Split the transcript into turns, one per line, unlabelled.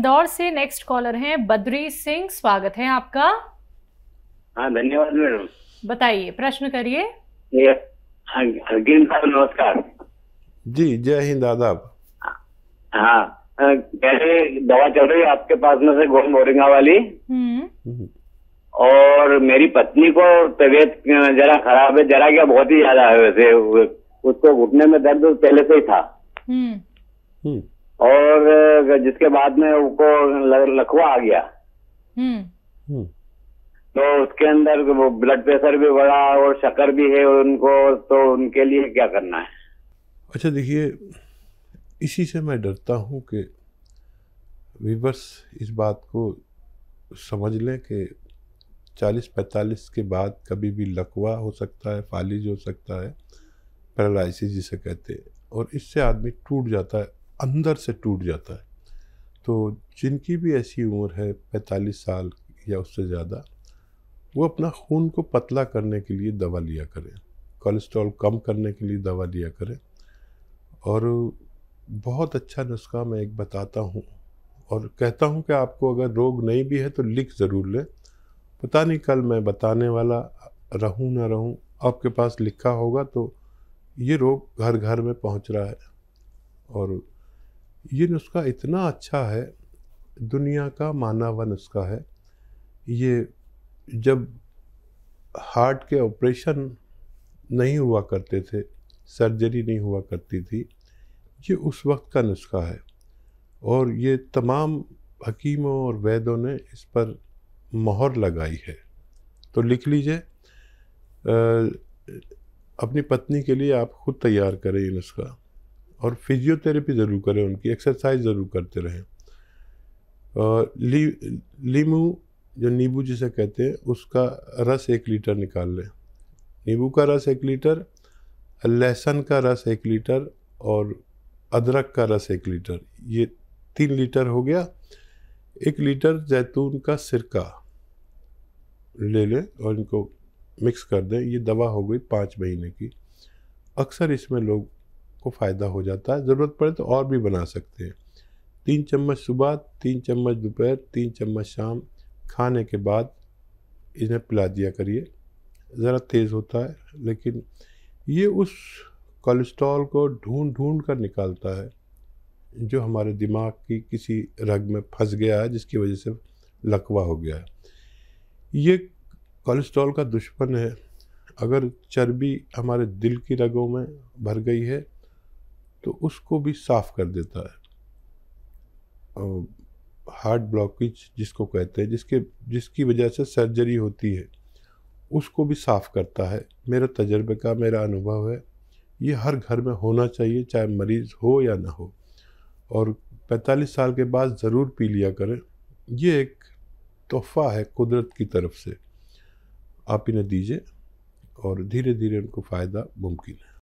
इंदौर से next collar हैं बद्री सिंह स्वागत है आपका
हाँ धन्यवाद मैडम
बताइए प्रश्न करिए
हाँ, नमस्कार जी
जय हिंद आदाब
हाँ पहले दवा चल रही है आपके पास में से गोल मोरिंगा वाली हम्म। हम्म। और मेरी पत्नी को तबीयत जरा खराब है जरा क्या बहुत ही ज्यादा है वैसे उसको घुटने में दर्द पहले से ही था हम्म। और जिसके बाद में उनको लखवा आ गया हम्म। हम्म। तो उसके अंदर वो ब्लड प्रेशर भी बढ़ा और शक्कर भी है उनको तो उनके लिए क्या करना है
अच्छा देखिए इसी से मैं डरता हूँ कि विवर्स इस बात को समझ लें कि 40-45 के बाद कभी भी लकवा हो सकता है फालिज हो सकता है पैरालिसिस जिसे कहते हैं और इससे आदमी टूट जाता है अंदर से टूट जाता है तो जिनकी भी ऐसी उम्र है पैंतालीस साल या उससे ज़्यादा वो अपना खून को पतला करने के लिए दवा लिया करें कोलेस्ट्रॉल कम करने के लिए दवा लिया करें और बहुत अच्छा नुस्खा मैं एक बताता हूँ और कहता हूँ कि आपको अगर रोग नहीं भी है तो लिख ज़रूर लें पता नहीं कल मैं बताने वाला रहूँ ना रहूँ आपके पास लिखा होगा तो ये रोग घर घर में पहुँच रहा है और ये नुस्खा इतना अच्छा है दुनिया का माना हुआ नुस्खा है ये जब हार्ट के ऑपरेशन नहीं हुआ करते थे सर्जरी नहीं हुआ करती थी ये उस वक्त का नुस्खा है और ये तमाम हकीमों और वैदों ने इस पर मोहर लगाई है तो लिख लीजिए अपनी पत्नी के लिए आप खुद तैयार करें ये नुस्खा और फिजियोथेरेपी ज़रूर करें उनकी एक्सरसाइज ज़रूर करते रहें लीमू जो नींबू जिसे कहते हैं उसका रस एक लीटर निकाल लें नींबू का रस एक लीटर लहसुन का रस एक लीटर और अदरक का रस एक लीटर ये तीन लीटर हो गया एक लीटर जैतून का सिरका ले लें और इनको मिक्स कर दें ये दवा हो गई पाँच महीने की अक्सर इसमें लोग को फ़ायदा हो जाता है ज़रूरत पड़े तो और भी बना सकते हैं तीन चम्मच सुबह तीन चम्मच दोपहर तीन चम्मच शाम खाने के बाद इन्हें पिला दिया करिए ज़रा तेज़ होता है लेकिन ये उस कोलेस्ट्रॉल को ढूंढ ढूंढ कर निकालता है जो हमारे दिमाग की किसी रग में फंस गया है जिसकी वजह से लकवा हो गया है ये कोलेस्ट्रॉल का दुश्मन है अगर चर्बी हमारे दिल की रगों में भर गई है तो उसको भी साफ कर देता है हार्ट ब्लॉकेज जिसको कहते हैं जिसके जिसकी वजह से सर्जरी होती है उसको भी साफ करता है मेरा तजर्बे का मेरा अनुभव है ये हर घर में होना चाहिए चाहे मरीज़ हो या ना हो और 45 साल के बाद ज़रूर पी लिया करें ये एक तोहफा है कुदरत की तरफ से आप इन्हें दीजिए और धीरे धीरे उनको फ़ायदा मुमकिन है